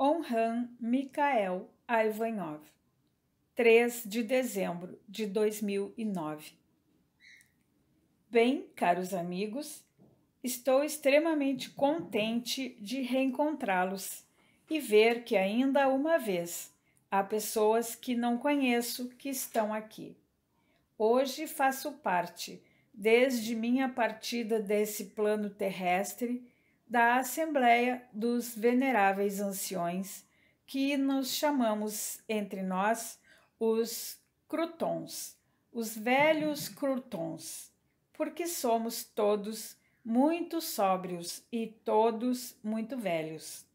Onhan Mikhail Aivanov, 3 de dezembro de 2009. Bem, caros amigos, estou extremamente contente de reencontrá-los e ver que ainda uma vez há pessoas que não conheço que estão aqui. Hoje faço parte, desde minha partida desse plano terrestre, da Assembleia dos Veneráveis Anciões, que nos chamamos entre nós os Crutons, os velhos Crutons, porque somos todos muito sóbrios e todos muito velhos.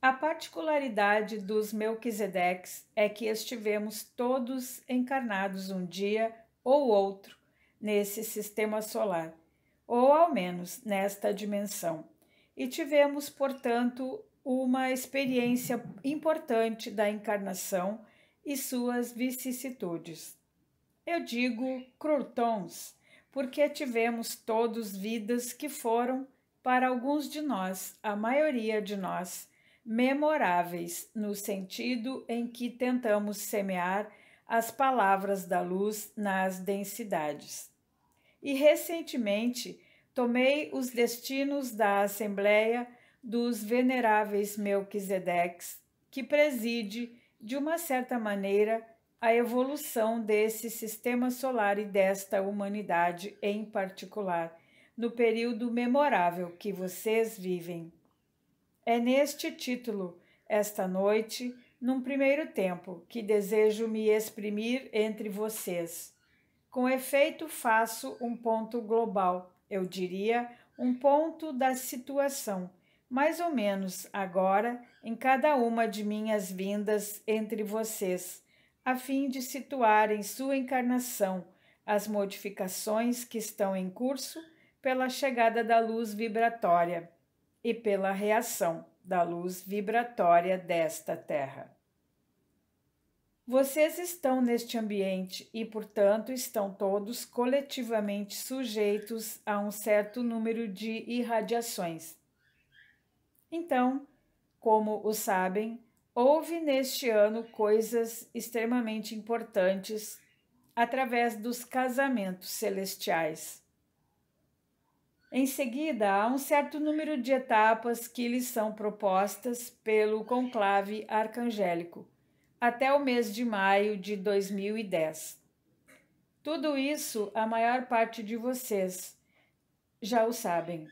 A particularidade dos Melquisedeques é que estivemos todos encarnados um dia ou outro nesse sistema solar ou ao menos nesta dimensão. E tivemos, portanto, uma experiência importante da encarnação e suas vicissitudes. Eu digo croutons, porque tivemos todos vidas que foram, para alguns de nós, a maioria de nós, memoráveis no sentido em que tentamos semear as palavras da luz nas densidades e recentemente tomei os destinos da Assembleia dos Veneráveis Melquisedeques, que preside, de uma certa maneira, a evolução desse sistema solar e desta humanidade em particular, no período memorável que vocês vivem. É neste título, esta noite, num primeiro tempo, que desejo me exprimir entre vocês com efeito, faço um ponto global, eu diria, um ponto da situação, mais ou menos agora, em cada uma de minhas vindas entre vocês, a fim de situar em sua encarnação as modificações que estão em curso pela chegada da luz vibratória e pela reação da luz vibratória desta Terra. Vocês estão neste ambiente e, portanto, estão todos coletivamente sujeitos a um certo número de irradiações. Então, como o sabem, houve neste ano coisas extremamente importantes através dos casamentos celestiais. Em seguida, há um certo número de etapas que lhes são propostas pelo conclave arcangélico até o mês de maio de 2010. Tudo isso a maior parte de vocês já o sabem.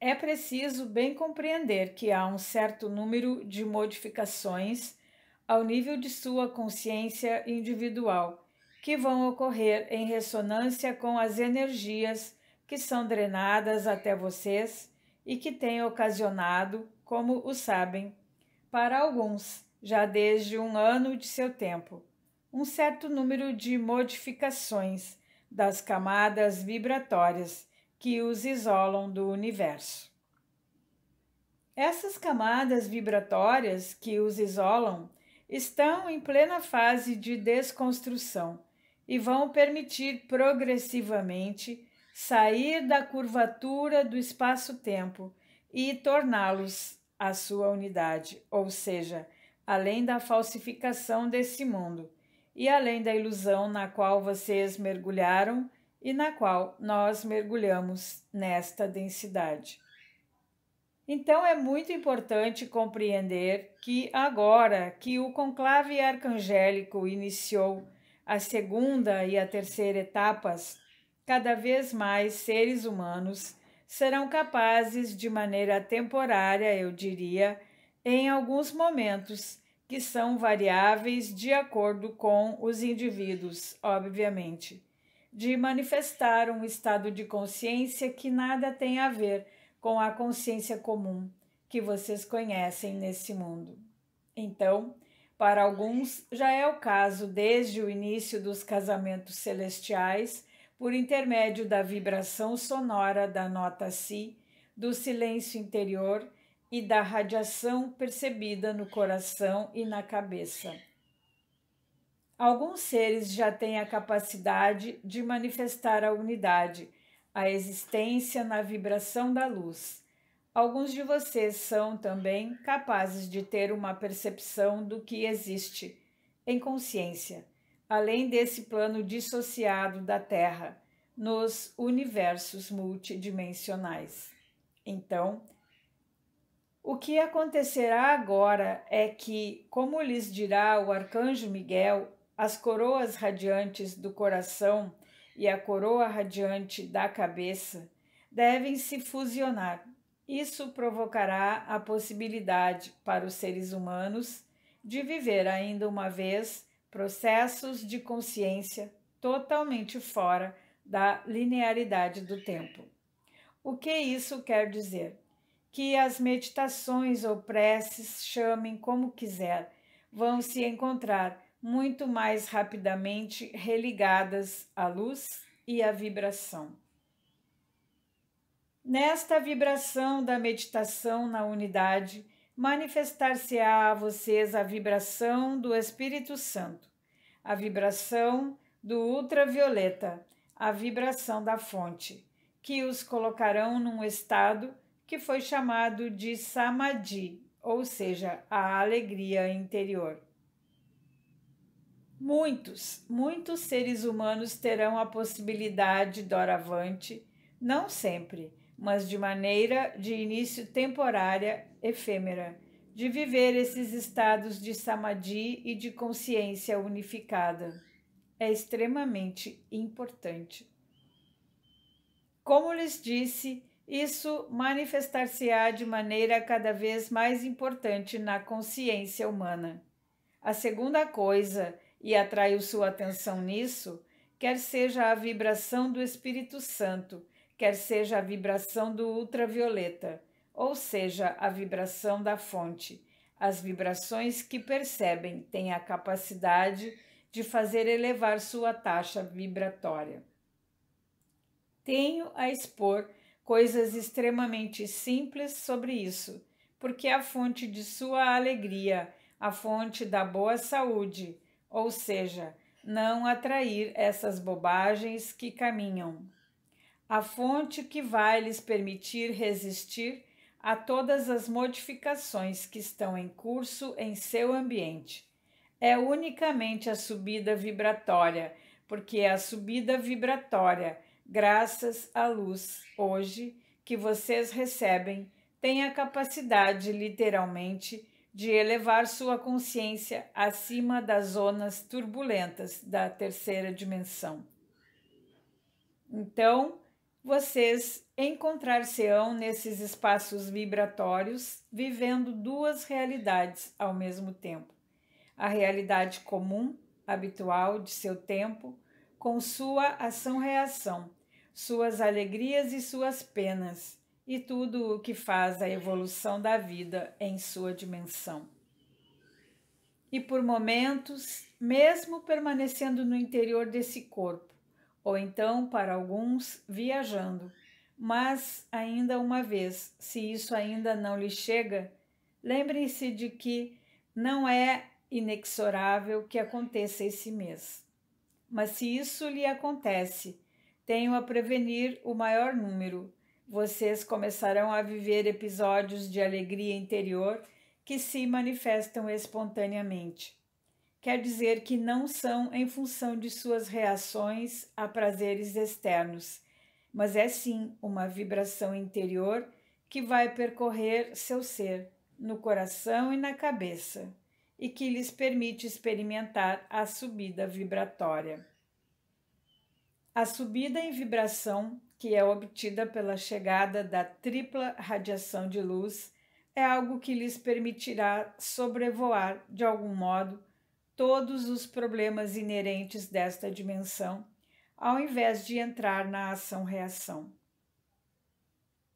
É preciso bem compreender que há um certo número de modificações ao nível de sua consciência individual que vão ocorrer em ressonância com as energias que são drenadas até vocês e que têm ocasionado, como o sabem, para alguns, já desde um ano de seu tempo, um certo número de modificações das camadas vibratórias que os isolam do universo. Essas camadas vibratórias que os isolam estão em plena fase de desconstrução e vão permitir progressivamente sair da curvatura do espaço-tempo e torná-los a sua unidade, ou seja, além da falsificação desse mundo e além da ilusão na qual vocês mergulharam e na qual nós mergulhamos nesta densidade. Então é muito importante compreender que agora que o conclave arcangélico iniciou a segunda e a terceira etapas, cada vez mais seres humanos serão capazes de maneira temporária, eu diria, em alguns momentos, que são variáveis de acordo com os indivíduos, obviamente, de manifestar um estado de consciência que nada tem a ver com a consciência comum que vocês conhecem nesse mundo. Então, para alguns, já é o caso desde o início dos casamentos celestiais, por intermédio da vibração sonora da nota Si, do silêncio interior e da radiação percebida no coração e na cabeça. Alguns seres já têm a capacidade de manifestar a unidade, a existência na vibração da luz. Alguns de vocês são também capazes de ter uma percepção do que existe em consciência, além desse plano dissociado da Terra, nos universos multidimensionais. Então, o que acontecerá agora é que, como lhes dirá o arcanjo Miguel, as coroas radiantes do coração e a coroa radiante da cabeça devem se fusionar. Isso provocará a possibilidade para os seres humanos de viver ainda uma vez processos de consciência totalmente fora da linearidade do tempo. O que isso quer dizer? que as meditações ou preces, chamem como quiser, vão se encontrar muito mais rapidamente religadas à luz e à vibração. Nesta vibração da meditação na unidade, manifestar-se-á a vocês a vibração do Espírito Santo, a vibração do ultravioleta, a vibração da fonte, que os colocarão num estado que foi chamado de samadhi, ou seja, a alegria interior. Muitos, muitos seres humanos terão a possibilidade doravante, não sempre, mas de maneira de início temporária, efêmera, de viver esses estados de samadhi e de consciência unificada. É extremamente importante. Como lhes disse, isso manifestar-se-á de maneira cada vez mais importante na consciência humana. A segunda coisa, e atraiu sua atenção nisso, quer seja a vibração do Espírito Santo, quer seja a vibração do ultravioleta, ou seja, a vibração da fonte. As vibrações que percebem têm a capacidade de fazer elevar sua taxa vibratória. Tenho a expor coisas extremamente simples sobre isso, porque é a fonte de sua alegria, a fonte da boa saúde, ou seja, não atrair essas bobagens que caminham. A fonte que vai lhes permitir resistir a todas as modificações que estão em curso em seu ambiente. É unicamente a subida vibratória, porque é a subida vibratória graças à luz, hoje, que vocês recebem, tem a capacidade, literalmente, de elevar sua consciência acima das zonas turbulentas da terceira dimensão. Então, vocês encontrar-se-ão nesses espaços vibratórios, vivendo duas realidades ao mesmo tempo: a realidade comum, habitual de seu tempo, com sua ação-reação, suas alegrias e suas penas, e tudo o que faz a evolução da vida em sua dimensão. E por momentos, mesmo permanecendo no interior desse corpo, ou então, para alguns, viajando, mas ainda uma vez, se isso ainda não lhe chega, lembrem-se de que não é inexorável que aconteça esse mês. Mas se isso lhe acontece, tenho a prevenir o maior número. Vocês começarão a viver episódios de alegria interior que se manifestam espontaneamente. Quer dizer que não são em função de suas reações a prazeres externos, mas é sim uma vibração interior que vai percorrer seu ser, no coração e na cabeça, e que lhes permite experimentar a subida vibratória. A subida em vibração, que é obtida pela chegada da tripla radiação de luz, é algo que lhes permitirá sobrevoar, de algum modo, todos os problemas inerentes desta dimensão, ao invés de entrar na ação-reação.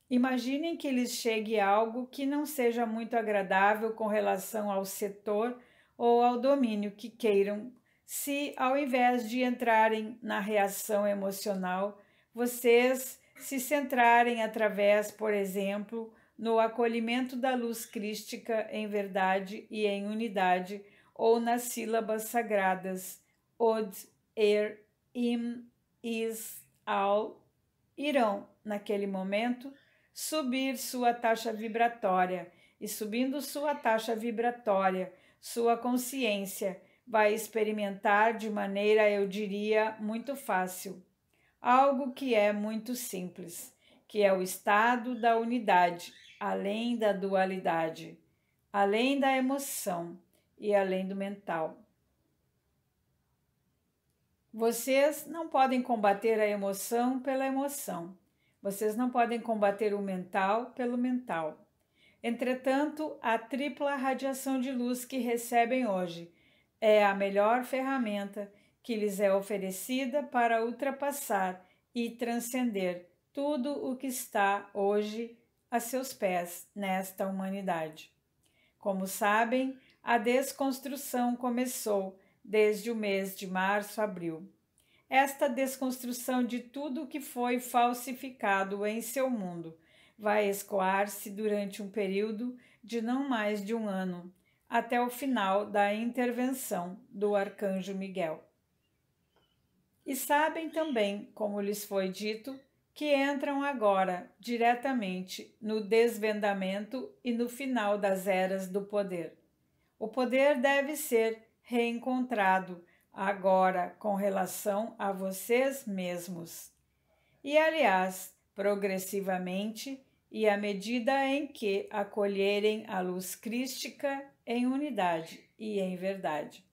Imaginem que lhes chegue algo que não seja muito agradável com relação ao setor ou ao domínio que queiram se ao invés de entrarem na reação emocional, vocês se centrarem através, por exemplo, no acolhimento da luz crística em verdade e em unidade, ou nas sílabas sagradas od, er, im, is, al, irão, naquele momento, subir sua taxa vibratória e subindo sua taxa vibratória, sua consciência vai experimentar de maneira, eu diria, muito fácil, algo que é muito simples, que é o estado da unidade, além da dualidade, além da emoção e além do mental. Vocês não podem combater a emoção pela emoção. Vocês não podem combater o mental pelo mental. Entretanto, a tripla radiação de luz que recebem hoje é a melhor ferramenta que lhes é oferecida para ultrapassar e transcender tudo o que está hoje a seus pés nesta humanidade. Como sabem, a desconstrução começou desde o mês de março-abril. Esta desconstrução de tudo o que foi falsificado em seu mundo vai escoar-se durante um período de não mais de um ano até o final da intervenção do arcanjo Miguel. E sabem também, como lhes foi dito, que entram agora diretamente no desvendamento e no final das eras do poder. O poder deve ser reencontrado agora com relação a vocês mesmos. E aliás, progressivamente e à medida em que acolherem a luz crística em unidade e em verdade,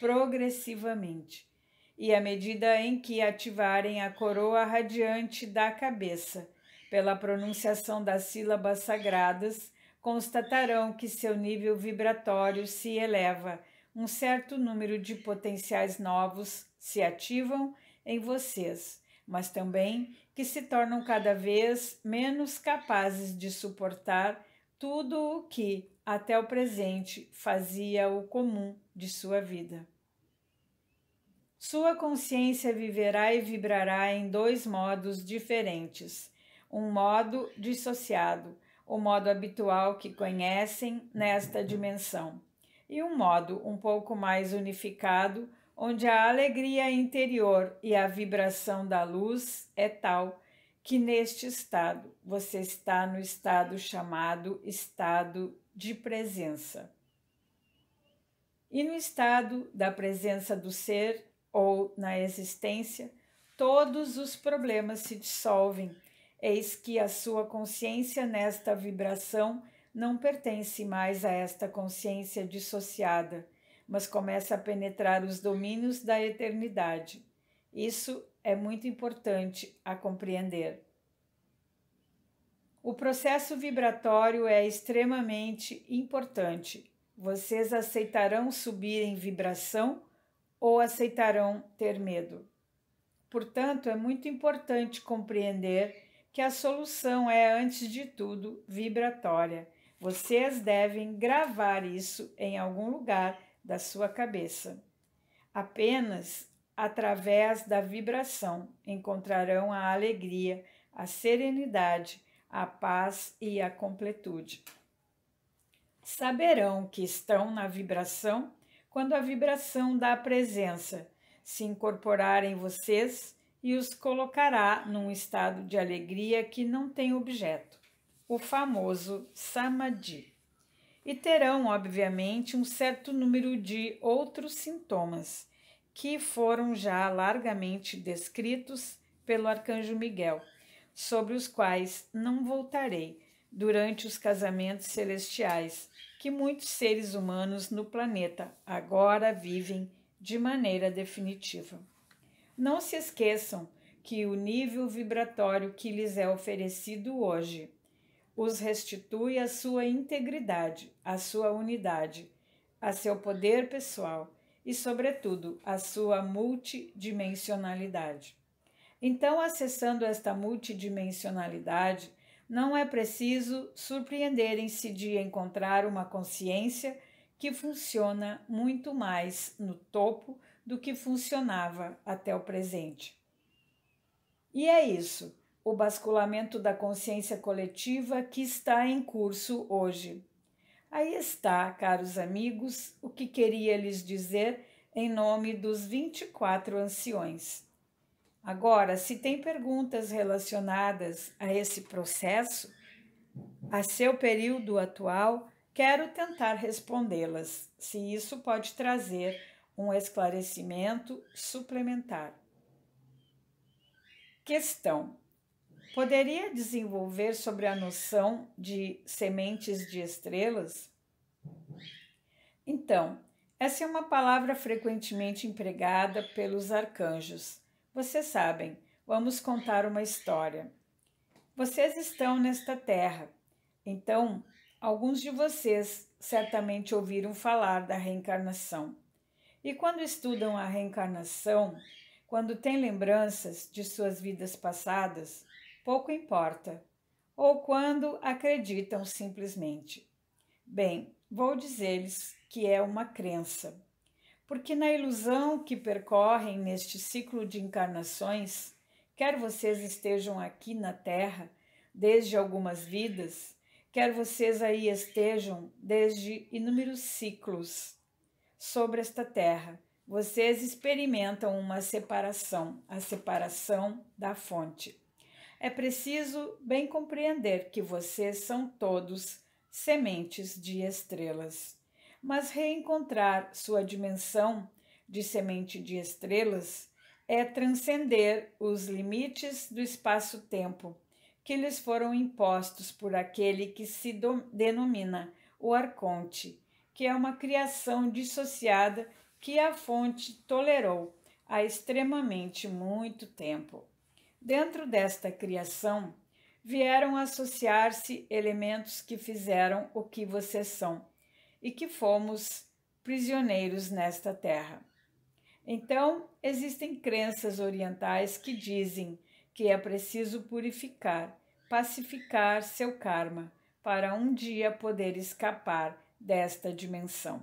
progressivamente, e à medida em que ativarem a coroa radiante da cabeça, pela pronunciação das sílabas sagradas, constatarão que seu nível vibratório se eleva, um certo número de potenciais novos se ativam em vocês, mas também que se tornam cada vez menos capazes de suportar tudo o que até o presente fazia o comum de sua vida. Sua consciência viverá e vibrará em dois modos diferentes: um modo dissociado, o modo habitual que conhecem nesta dimensão, e um modo um pouco mais unificado, onde a alegria interior e a vibração da luz é tal que neste estado você está no estado chamado estado de presença. E no estado da presença do ser ou na existência, todos os problemas se dissolvem, eis que a sua consciência nesta vibração não pertence mais a esta consciência dissociada, mas começa a penetrar os domínios da eternidade. Isso é muito importante a compreender. O processo vibratório é extremamente importante. Vocês aceitarão subir em vibração ou aceitarão ter medo. Portanto, é muito importante compreender que a solução é, antes de tudo, vibratória. Vocês devem gravar isso em algum lugar da sua cabeça. Apenas através da vibração encontrarão a alegria, a serenidade a paz e a completude. Saberão que estão na vibração quando a vibração da presença se incorporar em vocês e os colocará num estado de alegria que não tem objeto, o famoso samadhi. E terão, obviamente, um certo número de outros sintomas que foram já largamente descritos pelo arcanjo Miguel sobre os quais não voltarei durante os casamentos celestiais que muitos seres humanos no planeta agora vivem de maneira definitiva. Não se esqueçam que o nível vibratório que lhes é oferecido hoje os restitui à sua integridade, à sua unidade, a seu poder pessoal e, sobretudo, à sua multidimensionalidade. Então, acessando esta multidimensionalidade, não é preciso surpreenderem-se de encontrar uma consciência que funciona muito mais no topo do que funcionava até o presente. E é isso, o basculamento da consciência coletiva que está em curso hoje. Aí está, caros amigos, o que queria lhes dizer em nome dos 24 anciões. Agora, se tem perguntas relacionadas a esse processo, a seu período atual, quero tentar respondê-las, se isso pode trazer um esclarecimento suplementar. Questão: Poderia desenvolver sobre a noção de sementes de estrelas? Então, essa é uma palavra frequentemente empregada pelos arcanjos vocês sabem, vamos contar uma história. Vocês estão nesta terra, então alguns de vocês certamente ouviram falar da reencarnação. E quando estudam a reencarnação, quando têm lembranças de suas vidas passadas, pouco importa, ou quando acreditam simplesmente. Bem, vou dizer-lhes que é uma crença porque na ilusão que percorrem neste ciclo de encarnações, quer vocês estejam aqui na Terra desde algumas vidas, quer vocês aí estejam desde inúmeros ciclos sobre esta Terra, vocês experimentam uma separação, a separação da fonte. É preciso bem compreender que vocês são todos sementes de estrelas mas reencontrar sua dimensão de semente de estrelas é transcender os limites do espaço-tempo que lhes foram impostos por aquele que se denomina o Arconte, que é uma criação dissociada que a fonte tolerou há extremamente muito tempo. Dentro desta criação, vieram associar-se elementos que fizeram o que vocês são e que fomos prisioneiros nesta terra. Então, existem crenças orientais que dizem que é preciso purificar, pacificar seu karma para um dia poder escapar desta dimensão.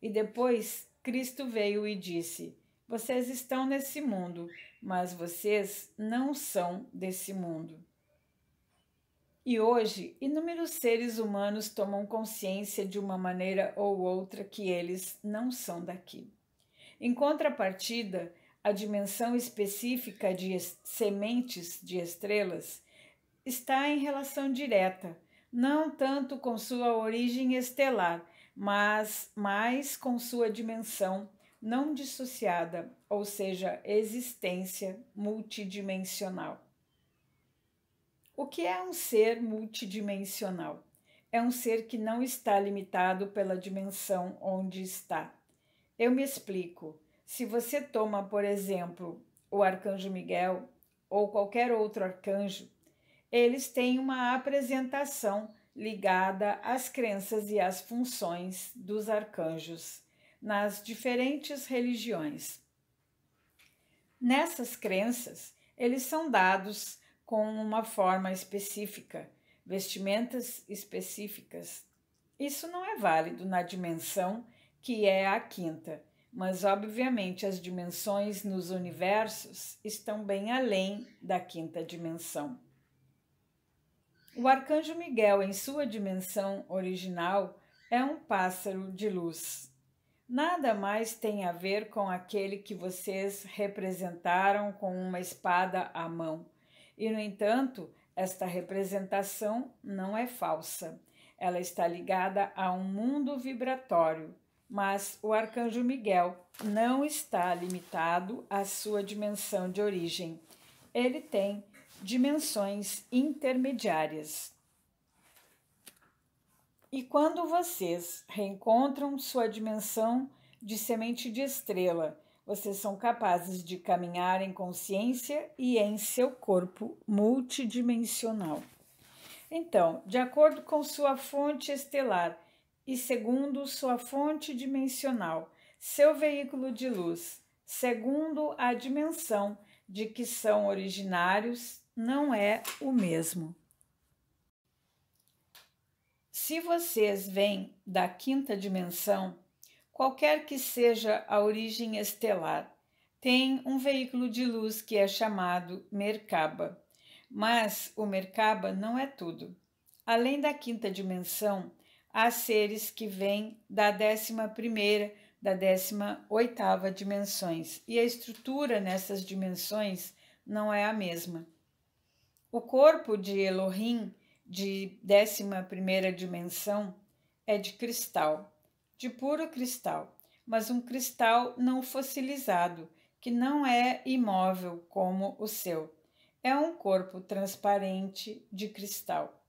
E depois Cristo veio e disse: Vocês estão nesse mundo, mas vocês não são desse mundo. E hoje, inúmeros seres humanos tomam consciência de uma maneira ou outra que eles não são daqui. Em contrapartida, a dimensão específica de sementes de estrelas está em relação direta, não tanto com sua origem estelar, mas mais com sua dimensão não dissociada, ou seja, existência multidimensional. O que é um ser multidimensional? É um ser que não está limitado pela dimensão onde está. Eu me explico. Se você toma, por exemplo, o arcanjo Miguel ou qualquer outro arcanjo, eles têm uma apresentação ligada às crenças e às funções dos arcanjos nas diferentes religiões. Nessas crenças, eles são dados com uma forma específica, vestimentas específicas. Isso não é válido na dimensão que é a quinta, mas obviamente as dimensões nos universos estão bem além da quinta dimensão. O arcanjo Miguel, em sua dimensão original, é um pássaro de luz. Nada mais tem a ver com aquele que vocês representaram com uma espada à mão e, no entanto, esta representação não é falsa. Ela está ligada a um mundo vibratório, mas o arcanjo Miguel não está limitado à sua dimensão de origem. Ele tem dimensões intermediárias. E quando vocês reencontram sua dimensão de semente de estrela vocês são capazes de caminhar em consciência e em seu corpo multidimensional. Então, de acordo com sua fonte estelar e segundo sua fonte dimensional, seu veículo de luz, segundo a dimensão de que são originários, não é o mesmo. Se vocês vêm da quinta dimensão, qualquer que seja a origem estelar, tem um veículo de luz que é chamado Merkaba. Mas o Merkaba não é tudo. Além da quinta dimensão, há seres que vêm da décima primeira, da décima oitava dimensões, e a estrutura nessas dimensões não é a mesma. O corpo de Elohim, de décima primeira dimensão, é de cristal de puro cristal, mas um cristal não fossilizado, que não é imóvel como o seu. É um corpo transparente de cristal.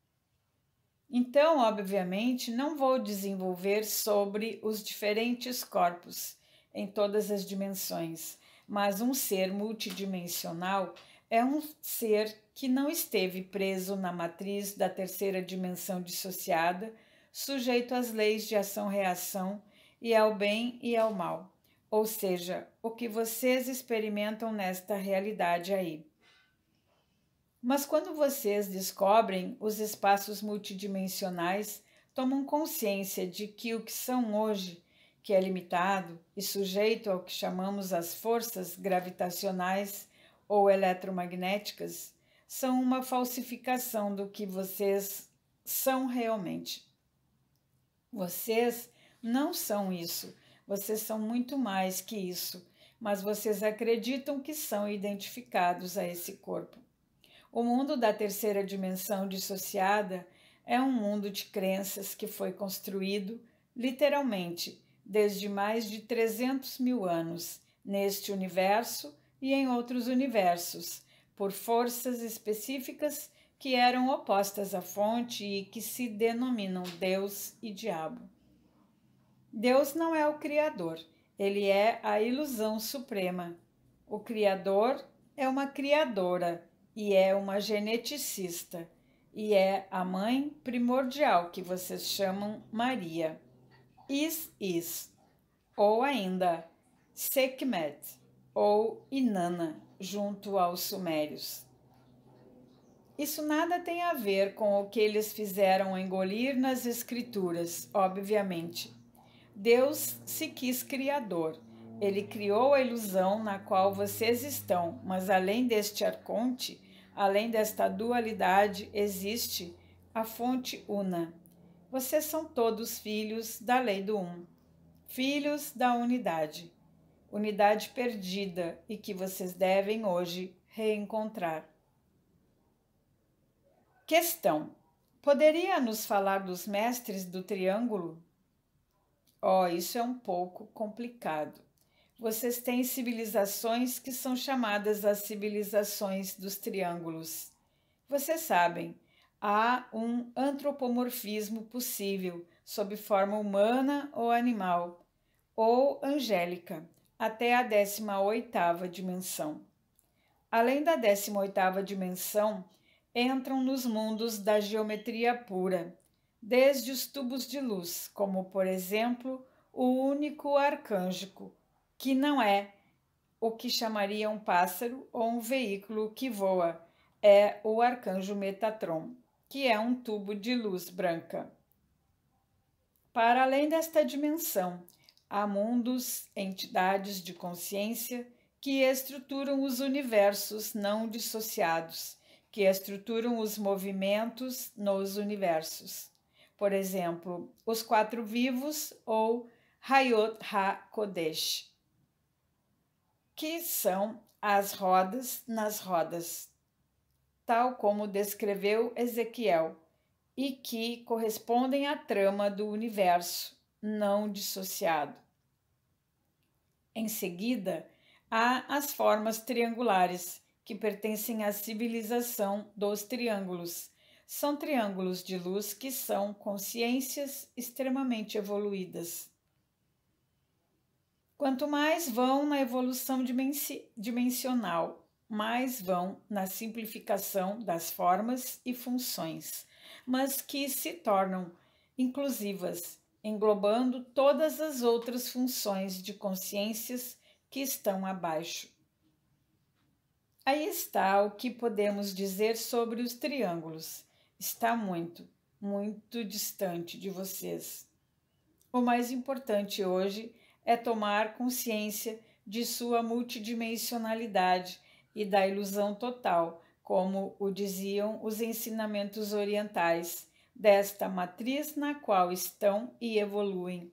Então, obviamente, não vou desenvolver sobre os diferentes corpos em todas as dimensões, mas um ser multidimensional é um ser que não esteve preso na matriz da terceira dimensão dissociada sujeito às leis de ação-reação e ao bem e ao mal, ou seja, o que vocês experimentam nesta realidade aí. Mas quando vocês descobrem os espaços multidimensionais, tomam consciência de que o que são hoje, que é limitado e sujeito ao que chamamos as forças gravitacionais ou eletromagnéticas, são uma falsificação do que vocês são realmente. Vocês não são isso. Vocês são muito mais que isso, mas vocês acreditam que são identificados a esse corpo. O mundo da terceira dimensão dissociada é um mundo de crenças que foi construído, literalmente, desde mais de 300 mil anos, neste universo e em outros universos, por forças específicas que eram opostas à fonte e que se denominam Deus e Diabo. Deus não é o Criador, ele é a ilusão suprema. O Criador é uma criadora e é uma geneticista, e é a mãe primordial que vocês chamam Maria. Is Is, ou ainda Sekhmet, ou Inanna, junto aos Sumérios. Isso nada tem a ver com o que eles fizeram engolir nas Escrituras, obviamente. Deus se quis criador. Ele criou a ilusão na qual vocês estão, mas além deste arconte, além desta dualidade, existe a fonte una. Vocês são todos filhos da lei do um, filhos da unidade, unidade perdida e que vocês devem hoje reencontrar. Questão: Poderia nos falar dos mestres do triângulo? Oh, isso é um pouco complicado. Vocês têm civilizações que são chamadas as civilizações dos triângulos. Vocês sabem, há um antropomorfismo possível sob forma humana ou animal, ou angélica, até a 18 oitava dimensão. Além da 18 oitava dimensão, entram nos mundos da geometria pura, desde os tubos de luz, como por exemplo o único arcângico, que não é o que chamaria um pássaro ou um veículo que voa, é o arcanjo Metatron, que é um tubo de luz branca. Para além desta dimensão, há mundos, entidades de consciência que estruturam os universos não dissociados que estruturam os movimentos nos universos. Por exemplo, os quatro vivos ou Hayot HaKodesh, que são as rodas nas rodas, tal como descreveu Ezequiel, e que correspondem à trama do universo não dissociado. Em seguida, há as formas triangulares que pertencem à civilização dos triângulos. São triângulos de luz que são consciências extremamente evoluídas. Quanto mais vão na evolução dimensional, mais vão na simplificação das formas e funções, mas que se tornam inclusivas, englobando todas as outras funções de consciências que estão abaixo. Aí está o que podemos dizer sobre os triângulos. Está muito, muito distante de vocês. O mais importante hoje é tomar consciência de sua multidimensionalidade e da ilusão total, como o diziam os ensinamentos orientais, desta matriz na qual estão e evoluem,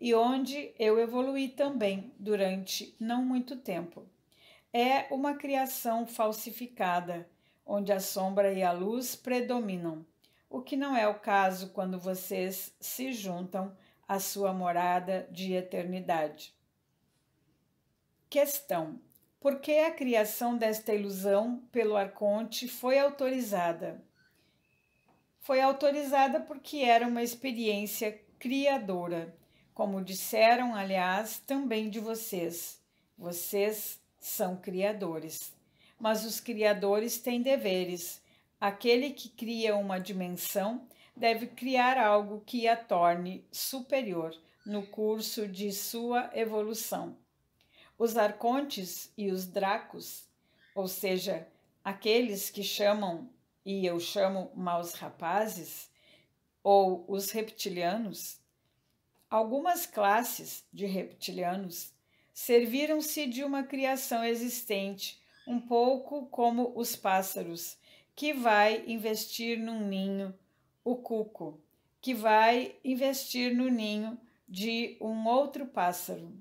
e onde eu evolui também durante não muito tempo é uma criação falsificada, onde a sombra e a luz predominam, o que não é o caso quando vocês se juntam à sua morada de eternidade. Questão: Por que a criação desta ilusão pelo arconte foi autorizada? Foi autorizada porque era uma experiência criadora, como disseram, aliás, também de vocês. Vocês são criadores. Mas os criadores têm deveres. Aquele que cria uma dimensão deve criar algo que a torne superior no curso de sua evolução. Os arcontes e os dracos, ou seja, aqueles que chamam e eu chamo maus rapazes, ou os reptilianos, algumas classes de reptilianos serviram-se de uma criação existente, um pouco como os pássaros, que vai investir num ninho, o cuco, que vai investir no ninho de um outro pássaro.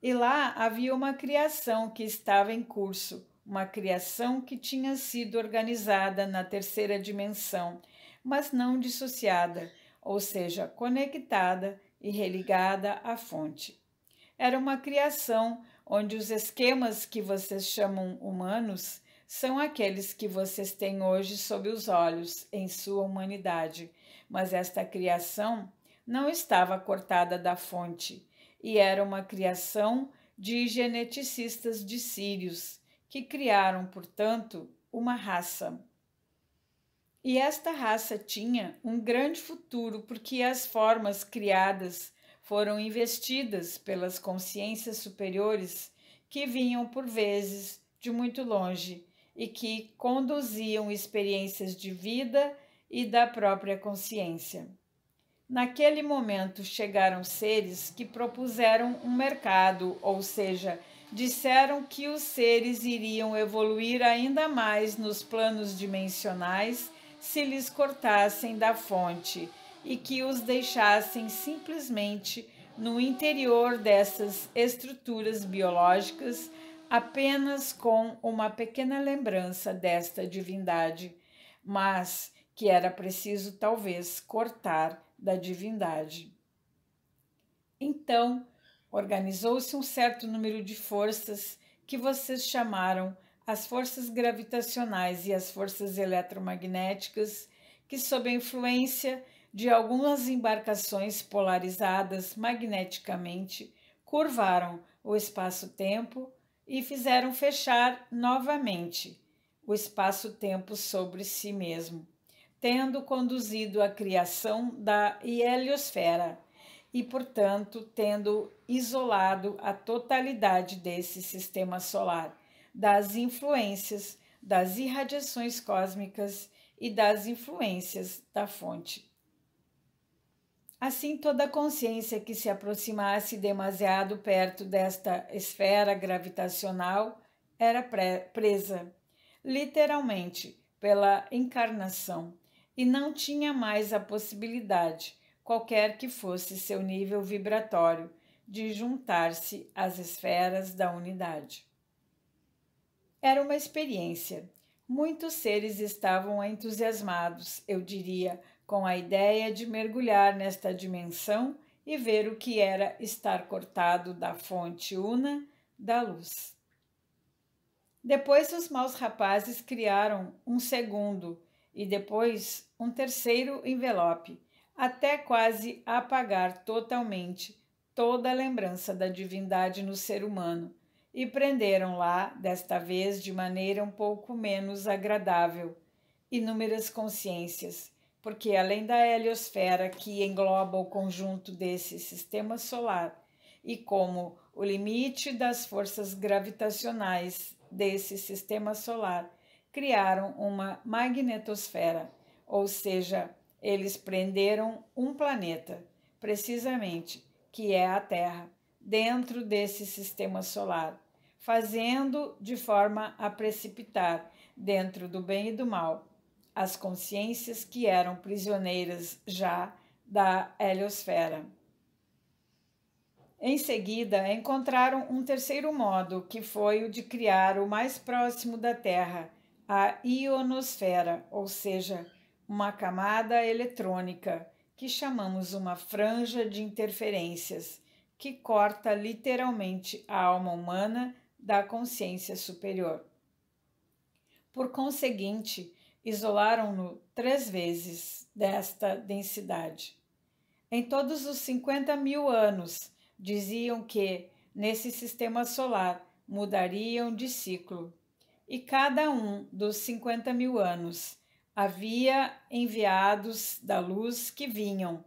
E lá havia uma criação que estava em curso, uma criação que tinha sido organizada na terceira dimensão, mas não dissociada, ou seja, conectada e religada à fonte era uma criação onde os esquemas que vocês chamam humanos são aqueles que vocês têm hoje sob os olhos em sua humanidade, mas esta criação não estava cortada da fonte e era uma criação de geneticistas de sírios que criaram, portanto, uma raça. E esta raça tinha um grande futuro porque as formas criadas foram investidas pelas consciências superiores que vinham por vezes de muito longe e que conduziam experiências de vida e da própria consciência. Naquele momento chegaram seres que propuseram um mercado, ou seja, disseram que os seres iriam evoluir ainda mais nos planos dimensionais se lhes cortassem da fonte e que os deixassem simplesmente no interior dessas estruturas biológicas, apenas com uma pequena lembrança desta divindade, mas que era preciso talvez cortar da divindade. Então, organizou-se um certo número de forças que vocês chamaram as forças gravitacionais e as forças eletromagnéticas, que, sob a influência de algumas embarcações polarizadas magneticamente curvaram o espaço-tempo e fizeram fechar novamente o espaço-tempo sobre si mesmo, tendo conduzido à criação da heliosfera e, portanto, tendo isolado a totalidade desse sistema solar das influências das irradiações cósmicas e das influências da fonte. Assim, toda consciência que se aproximasse demasiado perto desta esfera gravitacional era presa, literalmente, pela encarnação, e não tinha mais a possibilidade, qualquer que fosse seu nível vibratório, de juntar-se às esferas da unidade. Era uma experiência. Muitos seres estavam entusiasmados, eu diria, com a ideia de mergulhar nesta dimensão e ver o que era estar cortado da fonte una da luz. Depois, os maus rapazes criaram um segundo e depois um terceiro envelope, até quase apagar totalmente toda a lembrança da divindade no ser humano e prenderam lá, desta vez de maneira um pouco menos agradável, inúmeras consciências porque além da heliosfera, que engloba o conjunto desse sistema solar, e como o limite das forças gravitacionais desse sistema solar, criaram uma magnetosfera, ou seja, eles prenderam um planeta, precisamente, que é a Terra, dentro desse sistema solar, fazendo de forma a precipitar dentro do bem e do mal as consciências que eram prisioneiras já da heliosfera. Em seguida, encontraram um terceiro modo, que foi o de criar o mais próximo da Terra, a ionosfera, ou seja, uma camada eletrônica, que chamamos uma franja de interferências, que corta literalmente a alma humana da consciência superior. Por conseguinte, Isolaram-no três vezes desta densidade. Em todos os 50 mil anos, diziam que, nesse sistema solar, mudariam de ciclo. E cada um dos 50 mil anos havia enviados da luz que vinham,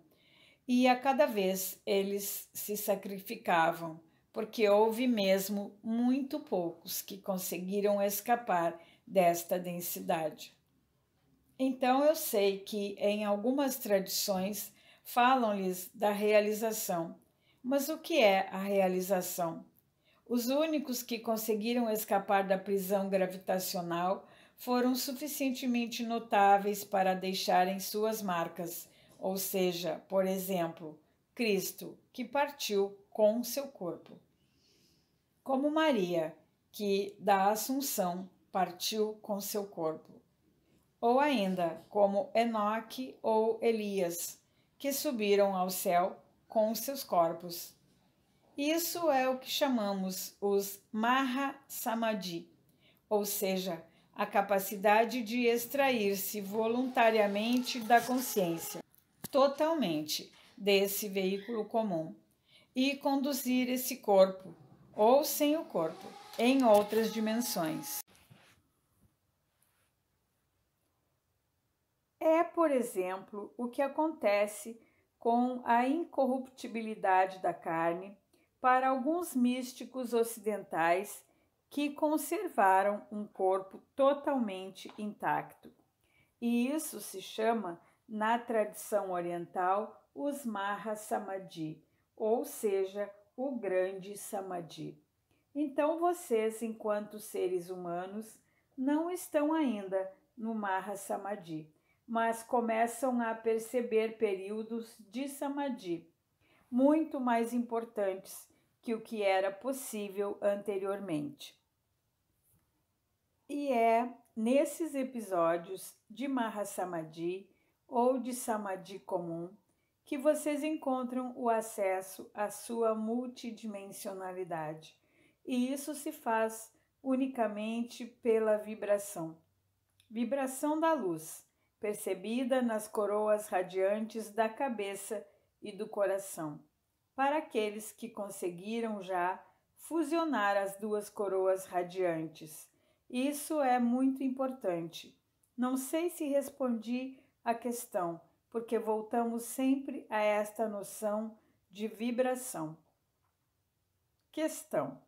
e a cada vez eles se sacrificavam, porque houve mesmo muito poucos que conseguiram escapar desta densidade. Então eu sei que em algumas tradições falam-lhes da realização. Mas o que é a realização? Os únicos que conseguiram escapar da prisão gravitacional foram suficientemente notáveis para deixarem suas marcas, ou seja, por exemplo, Cristo, que partiu com seu corpo. Como Maria, que da Assunção partiu com seu corpo ou ainda como Enoque ou Elias, que subiram ao céu com seus corpos. Isso é o que chamamos os Maha Samadhi, ou seja, a capacidade de extrair-se voluntariamente da consciência, totalmente desse veículo comum, e conduzir esse corpo, ou sem o corpo, em outras dimensões. É, por exemplo, o que acontece com a incorruptibilidade da carne para alguns místicos ocidentais que conservaram um corpo totalmente intacto. E isso se chama, na tradição oriental, os Maha Samadhi, ou seja, o grande Samadhi. Então vocês, enquanto seres humanos, não estão ainda no Maha Samadhi mas começam a perceber períodos de samadhi muito mais importantes que o que era possível anteriormente. E é nesses episódios de Mahasamadhi ou de Samadhi comum que vocês encontram o acesso à sua multidimensionalidade. E isso se faz unicamente pela vibração vibração da luz percebida nas coroas radiantes da cabeça e do coração, para aqueles que conseguiram já fusionar as duas coroas radiantes. Isso é muito importante. Não sei se respondi a questão, porque voltamos sempre a esta noção de vibração. Questão: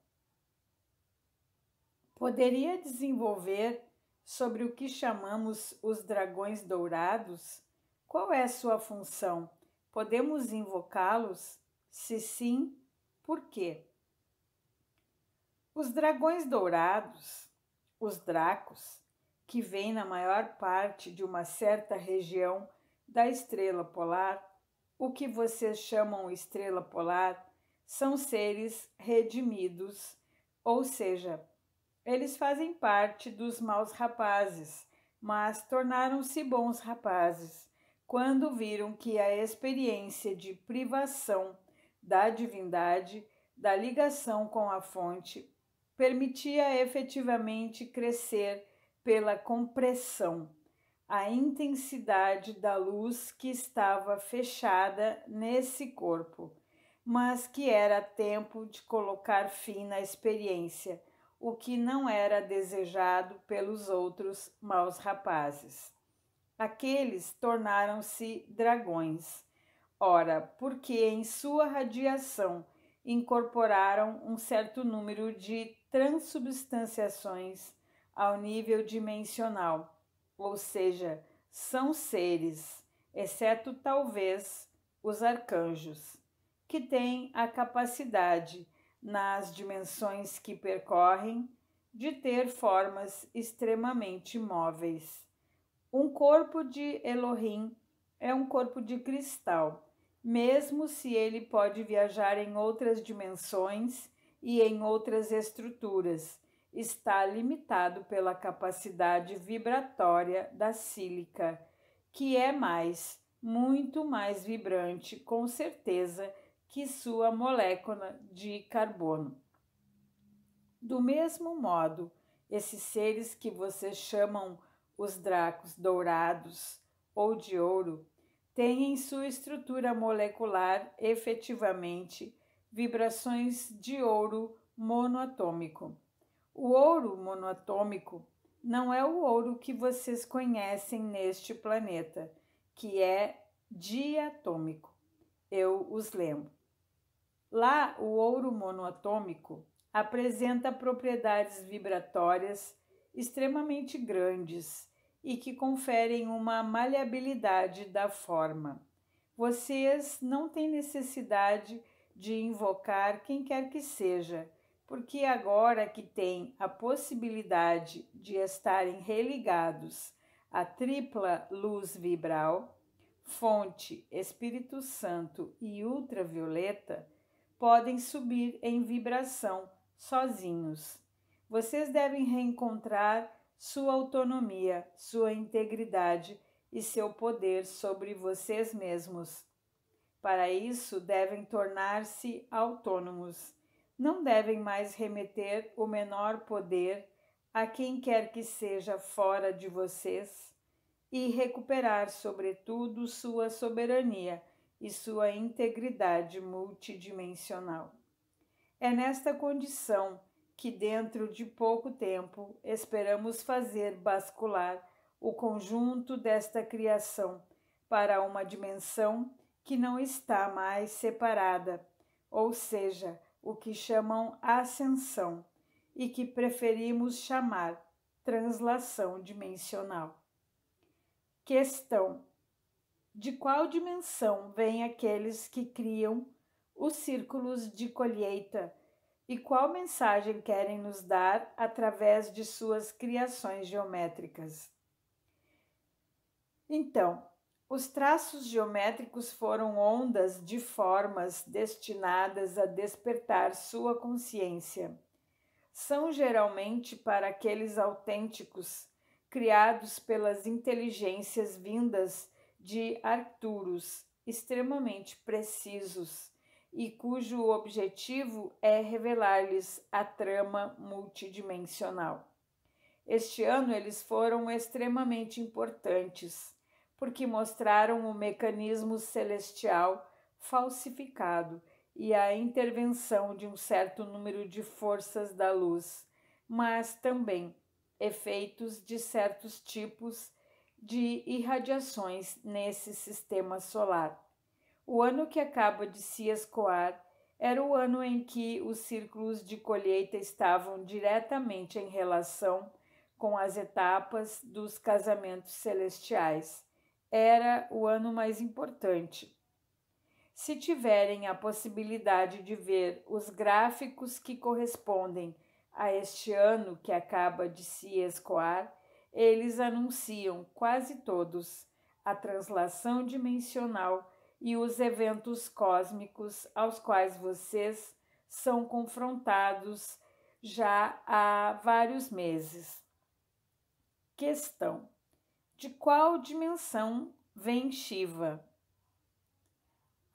Poderia desenvolver sobre o que chamamos os dragões dourados? Qual é sua função? Podemos invocá-los? Se sim, por quê? Os dragões dourados, os dracos, que vêm na maior parte de uma certa região da estrela polar, o que vocês chamam estrela polar, são seres redimidos, ou seja, eles fazem parte dos maus rapazes, mas tornaram-se bons rapazes quando viram que a experiência de privação da divindade, da ligação com a fonte, permitia efetivamente crescer pela compressão, a intensidade da luz que estava fechada nesse corpo, mas que era tempo de colocar fim na experiência o que não era desejado pelos outros maus rapazes. Aqueles tornaram-se dragões. Ora, porque em sua radiação incorporaram um certo número de transubstanciações ao nível dimensional, ou seja, são seres, exceto talvez os arcanjos, que têm a capacidade nas dimensões que percorrem, de ter formas extremamente móveis. Um corpo de Elohim é um corpo de cristal, mesmo se ele pode viajar em outras dimensões e em outras estruturas, está limitado pela capacidade vibratória da sílica, que é mais, muito mais vibrante, com certeza, que sua molécula de carbono. Do mesmo modo, esses seres que vocês chamam os dracos dourados ou de ouro têm em sua estrutura molecular efetivamente vibrações de ouro monoatômico. O ouro monoatômico não é o ouro que vocês conhecem neste planeta, que é diatômico. Eu os lembro. Lá, o ouro monoatômico apresenta propriedades vibratórias extremamente grandes e que conferem uma maleabilidade da forma. Vocês não têm necessidade de invocar quem quer que seja, porque agora que têm a possibilidade de estarem religados à tripla luz vibral, fonte, Espírito Santo e ultravioleta, podem subir em vibração sozinhos. Vocês devem reencontrar sua autonomia, sua integridade e seu poder sobre vocês mesmos. Para isso, devem tornar-se autônomos. Não devem mais remeter o menor poder a quem quer que seja fora de vocês e recuperar, sobretudo, sua soberania e sua integridade multidimensional. É nesta condição que, dentro de pouco tempo, esperamos fazer bascular o conjunto desta criação para uma dimensão que não está mais separada, ou seja, o que chamam ascensão e que preferimos chamar translação dimensional. Questão de qual dimensão vêm aqueles que criam os círculos de colheita e qual mensagem querem nos dar através de suas criações geométricas? Então, os traços geométricos foram ondas de formas destinadas a despertar sua consciência. São geralmente para aqueles autênticos, criados pelas inteligências vindas de Arcturus, extremamente precisos e cujo objetivo é revelar-lhes a trama multidimensional. Este ano eles foram extremamente importantes, porque mostraram o mecanismo celestial falsificado e a intervenção de um certo número de forças da luz, mas também efeitos de certos tipos de irradiações nesse sistema solar. O ano que acaba de se escoar era o ano em que os círculos de colheita estavam diretamente em relação com as etapas dos casamentos celestiais. Era o ano mais importante. Se tiverem a possibilidade de ver os gráficos que correspondem a este ano que acaba de se escoar, eles anunciam quase todos a translação dimensional e os eventos cósmicos aos quais vocês são confrontados já há vários meses. Questão: De qual dimensão vem Shiva?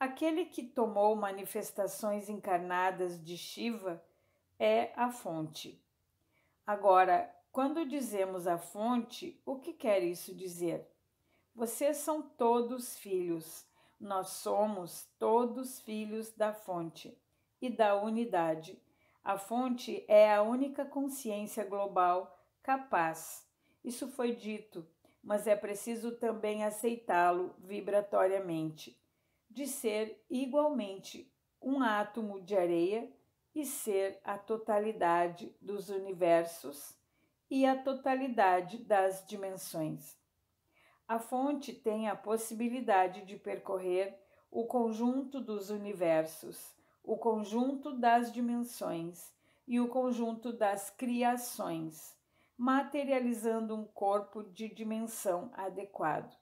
Aquele que tomou manifestações encarnadas de Shiva é a fonte. Agora, quando dizemos a fonte, o que quer isso dizer? Vocês são todos filhos, nós somos todos filhos da fonte e da unidade. A fonte é a única consciência global capaz. Isso foi dito, mas é preciso também aceitá-lo vibratoriamente, de ser igualmente um átomo de areia e ser a totalidade dos universos e a totalidade das dimensões. A fonte tem a possibilidade de percorrer o conjunto dos universos, o conjunto das dimensões e o conjunto das criações, materializando um corpo de dimensão adequado.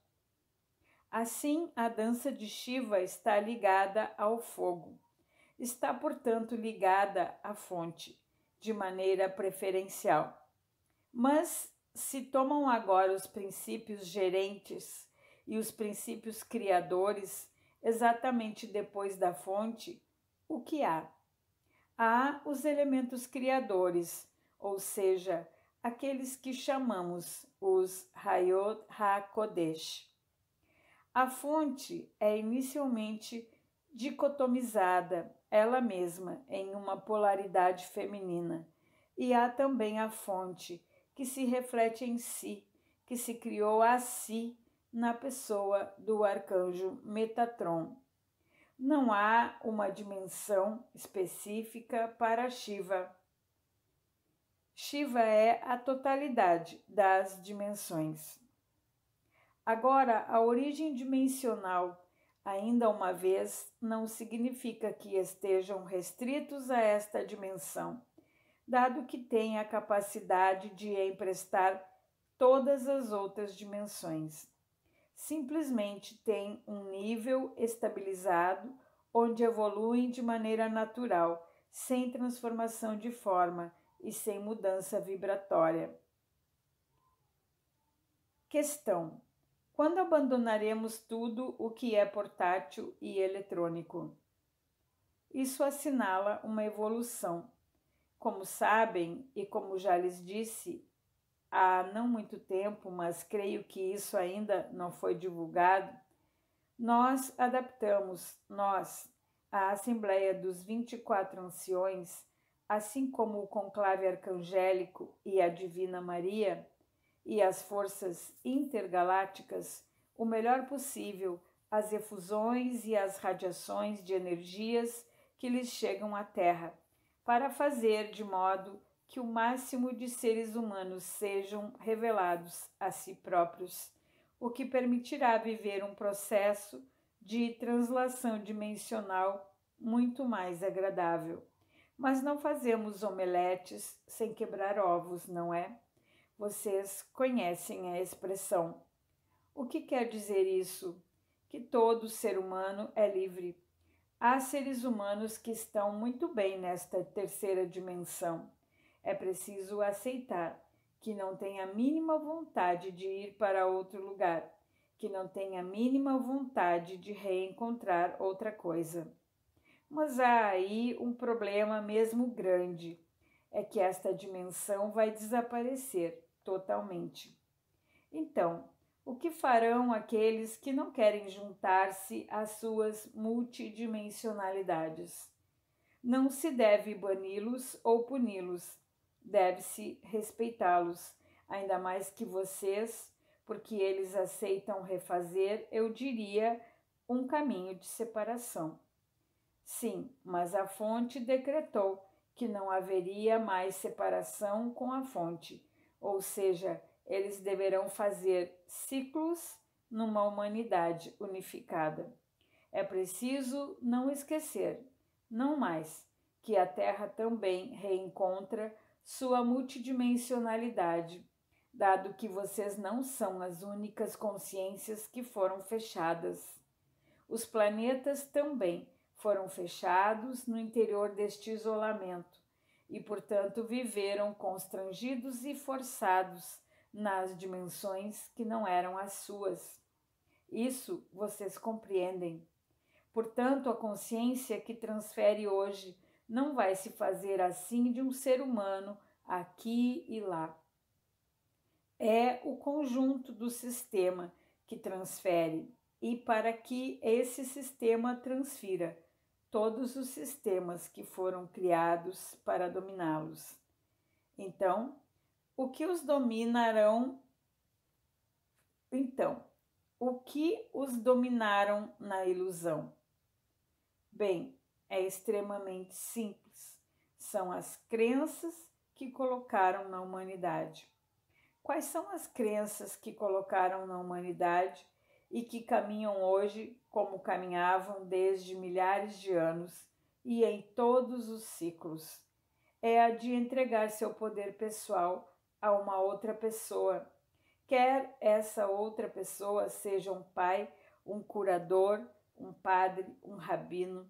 Assim, a dança de Shiva está ligada ao fogo, está, portanto, ligada à fonte, de maneira preferencial. Mas se tomam agora os princípios gerentes e os princípios criadores exatamente depois da fonte, o que há? Há os elementos criadores, ou seja, aqueles que chamamos os Hayot HaKodesh. A fonte é inicialmente dicotomizada, ela mesma, em uma polaridade feminina, e há também a fonte que se reflete em si, que se criou a si na pessoa do arcanjo Metatron. Não há uma dimensão específica para Shiva. Shiva é a totalidade das dimensões. Agora, a origem dimensional, ainda uma vez, não significa que estejam restritos a esta dimensão dado que tem a capacidade de emprestar todas as outras dimensões. Simplesmente tem um nível estabilizado onde evoluem de maneira natural, sem transformação de forma e sem mudança vibratória. Questão: Quando abandonaremos tudo o que é portátil e eletrônico? Isso assinala uma evolução como sabem, e como já lhes disse há não muito tempo, mas creio que isso ainda não foi divulgado, nós adaptamos, nós, a Assembleia dos 24 Anciões, assim como o Conclave Arcangélico e a Divina Maria, e as forças intergalácticas, o melhor possível as efusões e as radiações de energias que lhes chegam à Terra, para fazer de modo que o máximo de seres humanos sejam revelados a si próprios, o que permitirá viver um processo de translação dimensional muito mais agradável. Mas não fazemos omeletes sem quebrar ovos, não é? Vocês conhecem a expressão. O que quer dizer isso? Que todo ser humano é livre Há seres humanos que estão muito bem nesta terceira dimensão. É preciso aceitar que não tem a mínima vontade de ir para outro lugar, que não tem a mínima vontade de reencontrar outra coisa. Mas há aí um problema mesmo grande: é que esta dimensão vai desaparecer totalmente. Então, o que farão aqueles que não querem juntar-se às suas multidimensionalidades? Não se deve bani-los ou puni-los, deve-se respeitá-los, ainda mais que vocês, porque eles aceitam refazer, eu diria, um caminho de separação. Sim, mas a fonte decretou que não haveria mais separação com a fonte, ou seja, eles deverão fazer ciclos numa humanidade unificada. É preciso não esquecer, não mais, que a Terra também reencontra sua multidimensionalidade, dado que vocês não são as únicas consciências que foram fechadas. Os planetas também foram fechados no interior deste isolamento e, portanto, viveram constrangidos e forçados nas dimensões que não eram as suas. Isso vocês compreendem. Portanto, a consciência que transfere hoje não vai se fazer assim de um ser humano aqui e lá. É o conjunto do sistema que transfere e para que esse sistema transfira todos os sistemas que foram criados para dominá-los. Então, o que os dominarão? Então, o que os dominaram na ilusão? Bem, é extremamente simples. São as crenças que colocaram na humanidade. Quais são as crenças que colocaram na humanidade e que caminham hoje como caminhavam desde milhares de anos e em todos os ciclos? É a de entregar seu poder pessoal a uma outra pessoa, quer essa outra pessoa seja um pai, um curador, um padre, um rabino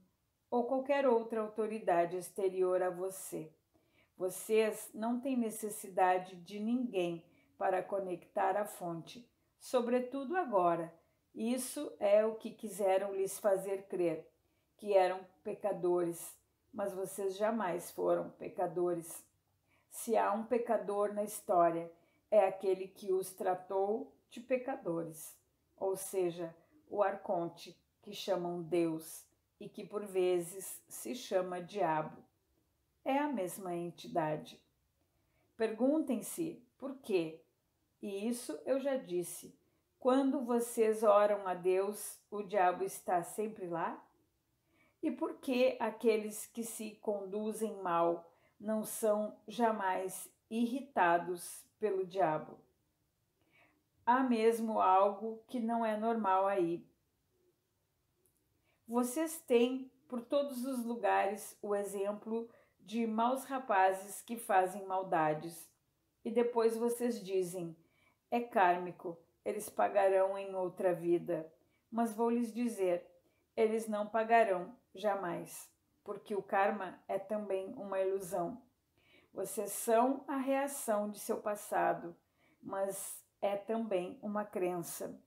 ou qualquer outra autoridade exterior a você. Vocês não têm necessidade de ninguém para conectar à fonte, sobretudo agora. Isso é o que quiseram lhes fazer crer, que eram pecadores, mas vocês jamais foram pecadores se há um pecador na história, é aquele que os tratou de pecadores, ou seja, o arconte que chamam Deus e que por vezes se chama diabo. É a mesma entidade. Perguntem-se por quê? E isso eu já disse. Quando vocês oram a Deus, o diabo está sempre lá? E por que aqueles que se conduzem mal não são jamais irritados pelo diabo. Há mesmo algo que não é normal aí. Vocês têm por todos os lugares o exemplo de maus rapazes que fazem maldades e depois vocês dizem: é kármico, eles pagarão em outra vida. Mas vou lhes dizer: eles não pagarão jamais porque o karma é também uma ilusão. Vocês são a reação de seu passado, mas é também uma crença.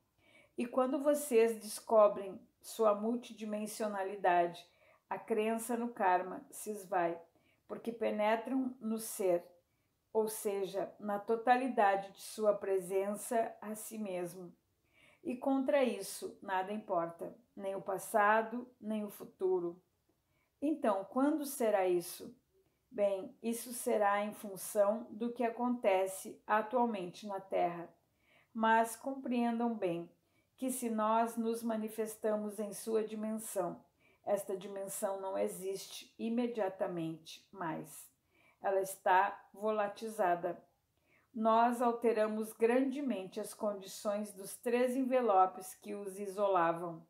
E quando vocês descobrem sua multidimensionalidade, a crença no karma se esvai, porque penetram no ser, ou seja, na totalidade de sua presença a si mesmo. E contra isso, nada importa, nem o passado, nem o futuro. Então, quando será isso? Bem, isso será em função do que acontece atualmente na Terra. Mas compreendam bem que, se nós nos manifestamos em sua dimensão, esta dimensão não existe imediatamente mais. Ela está volatizada. Nós alteramos grandemente as condições dos três envelopes que os isolavam.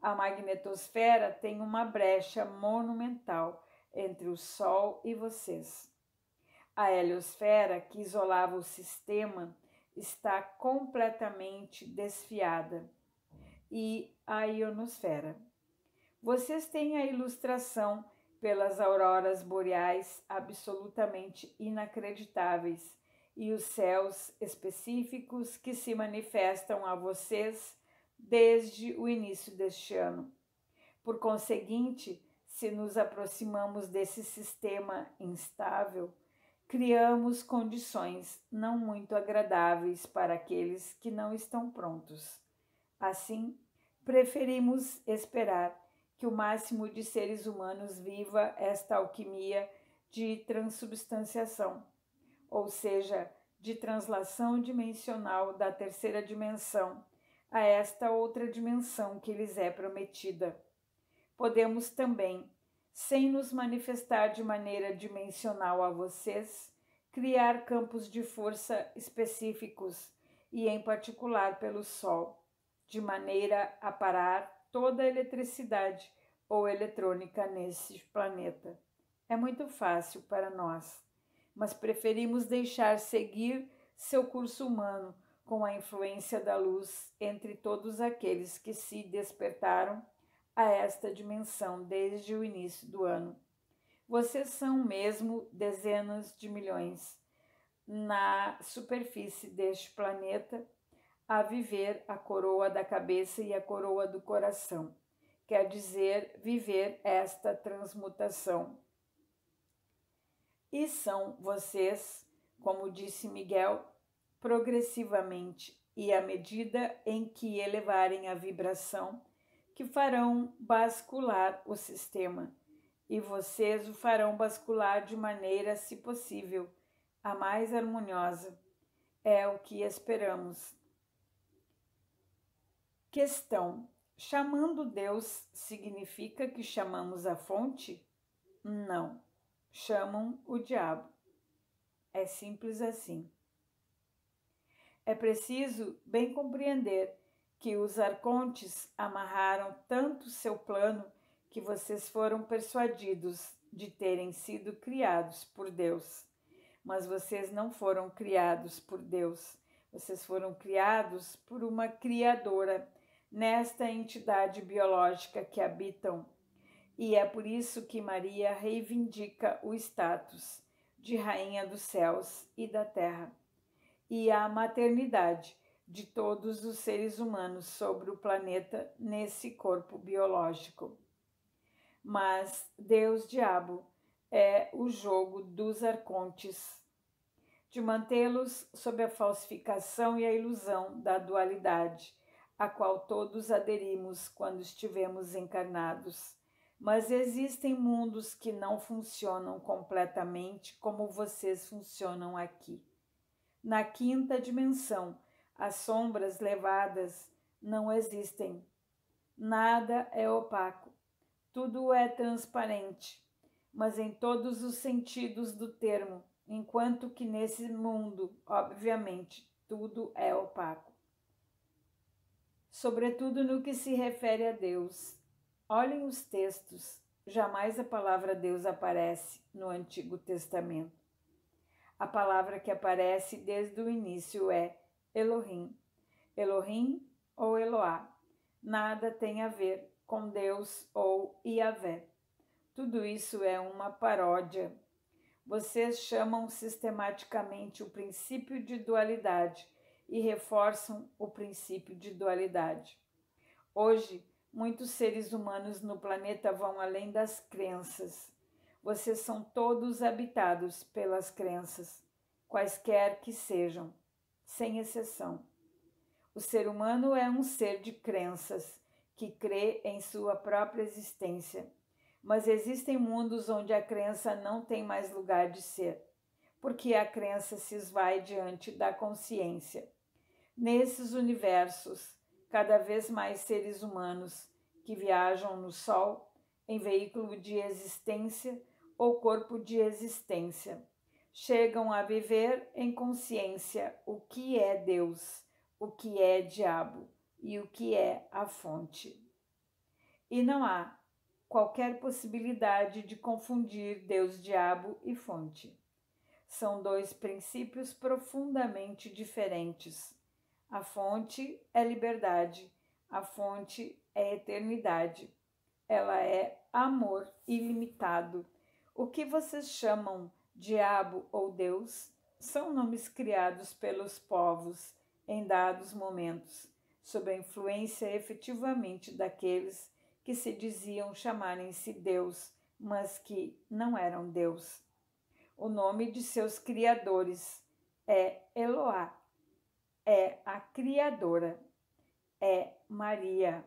A magnetosfera tem uma brecha monumental entre o Sol e vocês. A heliosfera, que isolava o sistema, está completamente desfiada. E a ionosfera. Vocês têm a ilustração pelas auroras boreais absolutamente inacreditáveis e os céus específicos que se manifestam a vocês desde o início deste ano. Por conseguinte, se nos aproximamos desse sistema instável, criamos condições não muito agradáveis para aqueles que não estão prontos. Assim, preferimos esperar que o máximo de seres humanos viva esta alquimia de transubstanciação, ou seja, de translação dimensional da terceira dimensão a esta outra dimensão que lhes é prometida. Podemos também, sem nos manifestar de maneira dimensional a vocês, criar campos de força específicos e, em particular, pelo Sol, de maneira a parar toda a eletricidade ou eletrônica nesse planeta. É muito fácil para nós, mas preferimos deixar seguir seu curso humano com a influência da luz entre todos aqueles que se despertaram a esta dimensão desde o início do ano. Vocês são mesmo dezenas de milhões na superfície deste planeta a viver a coroa da cabeça e a coroa do coração. Quer dizer, viver esta transmutação. E são vocês, como disse Miguel, progressivamente e à medida em que elevarem a vibração, que farão bascular o sistema, e vocês o farão bascular de maneira, se possível, a mais harmoniosa. É o que esperamos. Questão: Chamando Deus significa que chamamos a fonte? Não, chamam o diabo. É simples assim. É preciso bem compreender que os arcontes amarraram tanto seu plano que vocês foram persuadidos de terem sido criados por Deus. Mas vocês não foram criados por Deus. Vocês foram criados por uma criadora nesta entidade biológica que habitam. E é por isso que Maria reivindica o status de Rainha dos céus e da terra e a maternidade de todos os seres humanos sobre o planeta nesse corpo biológico. Mas Deus-Diabo é o jogo dos arcontes de mantê-los sob a falsificação e a ilusão da dualidade, a qual todos aderimos quando estivemos encarnados. Mas existem mundos que não funcionam completamente como vocês funcionam aqui na quinta dimensão, as sombras levadas não existem. Nada é opaco, tudo é transparente, mas em todos os sentidos do termo, enquanto que nesse mundo, obviamente, tudo é opaco. Sobretudo no que se refere a Deus. Olhem os textos, jamais a palavra Deus aparece no Antigo Testamento. A palavra que aparece desde o início é Elohim. Elohim ou Eloá. Nada tem a ver com Deus ou Iavé. Tudo isso é uma paródia. Vocês chamam sistematicamente o princípio de dualidade e reforçam o princípio de dualidade. Hoje, muitos seres humanos no planeta vão além das crenças. Vocês são todos habitados pelas crenças, quaisquer que sejam, sem exceção. O ser humano é um ser de crenças que crê em sua própria existência. Mas existem mundos onde a crença não tem mais lugar de ser, porque a crença se esvai diante da consciência. Nesses universos, cada vez mais seres humanos que viajam no Sol em veículo de existência ou corpo de existência. Chegam a viver em consciência o que é Deus, o que é diabo e o que é a fonte. E não há qualquer possibilidade de confundir Deus, diabo e fonte. São dois princípios profundamente diferentes. A fonte é liberdade, a fonte é eternidade ela é amor ilimitado. O que vocês chamam diabo ou Deus são nomes criados pelos povos em dados momentos, sob a influência efetivamente daqueles que se diziam chamarem-se Deus, mas que não eram Deus. O nome de seus criadores é Eloá, é a Criadora, é Maria.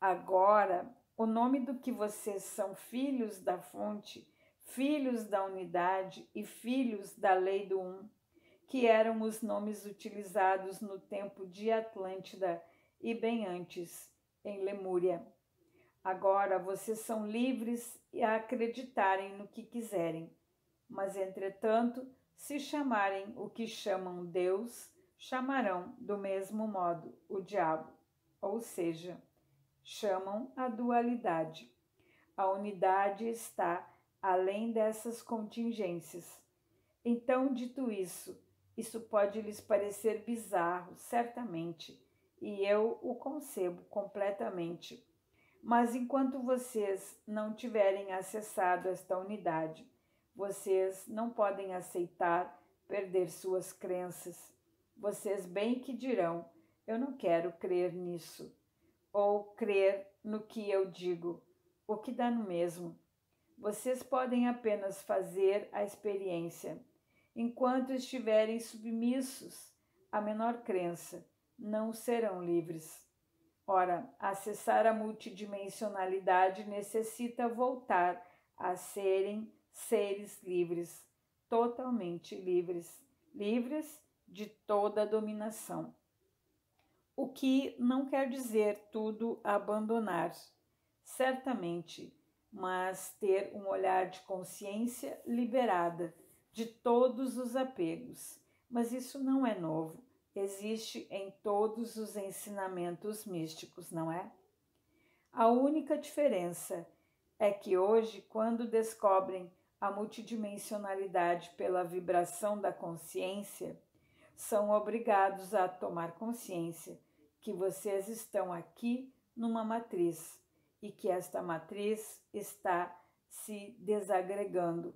Agora, o nome do que vocês são filhos da fonte, filhos da unidade e filhos da lei do um, que eram os nomes utilizados no tempo de Atlântida e bem antes, em Lemúria. Agora vocês são livres e acreditarem no que quiserem, mas entretanto, se chamarem o que chamam Deus, chamarão do mesmo modo o diabo, ou seja, chamam a dualidade. A unidade está além dessas contingências. Então, dito isso, isso pode lhes parecer bizarro, certamente, e eu o concebo completamente. Mas enquanto vocês não tiverem acessado esta unidade, vocês não podem aceitar perder suas crenças. Vocês bem que dirão: eu não quero crer nisso ou crer no que eu digo, o que dá no mesmo. Vocês podem apenas fazer a experiência. Enquanto estiverem submissos à menor crença, não serão livres. Ora, acessar a multidimensionalidade necessita voltar a serem seres livres, totalmente livres, livres de toda dominação o que não quer dizer tudo abandonar, certamente, mas ter um olhar de consciência liberada de todos os apegos. Mas isso não é novo, existe em todos os ensinamentos místicos, não é? A única diferença é que hoje, quando descobrem a multidimensionalidade pela vibração da consciência, são obrigados a tomar consciência que vocês estão aqui numa matriz e que esta matriz está se desagregando.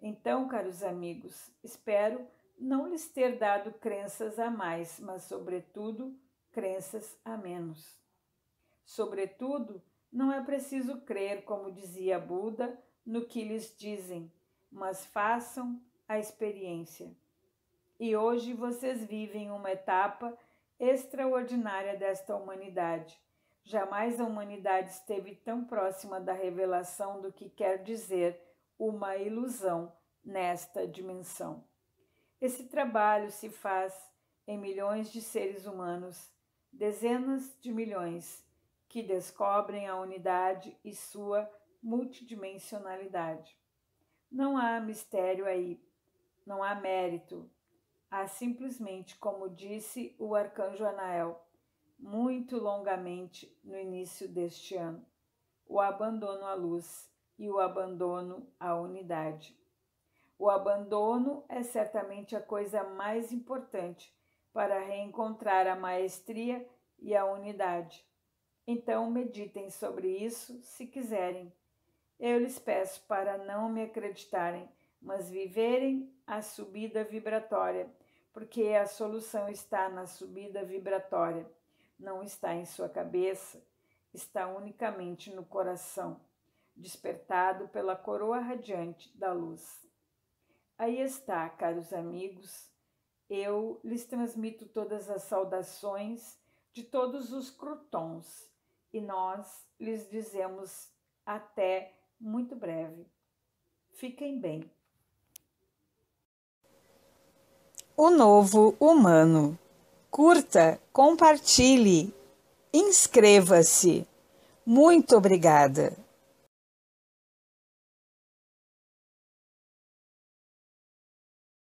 Então, caros amigos, espero não lhes ter dado crenças a mais, mas, sobretudo, crenças a menos. Sobretudo, não é preciso crer, como dizia Buda, no que lhes dizem, mas façam a experiência. E hoje vocês vivem uma etapa extraordinária desta humanidade. Jamais a humanidade esteve tão próxima da revelação do que quer dizer uma ilusão nesta dimensão. Esse trabalho se faz em milhões de seres humanos, dezenas de milhões, que descobrem a unidade e sua multidimensionalidade. Não há mistério aí, não há mérito, a simplesmente, como disse o arcanjo Anael muito longamente no início deste ano, o abandono à luz e o abandono à unidade. O abandono é certamente a coisa mais importante para reencontrar a maestria e a unidade. Então meditem sobre isso se quiserem. Eu lhes peço para não me acreditarem, mas viverem a subida vibratória porque a solução está na subida vibratória, não está em sua cabeça, está unicamente no coração, despertado pela coroa radiante da luz. Aí está, caros amigos, eu lhes transmito todas as saudações de todos os crotons e nós lhes dizemos até muito breve. Fiquem bem. O Novo Humano. Curta, compartilhe, inscreva-se. Muito obrigada.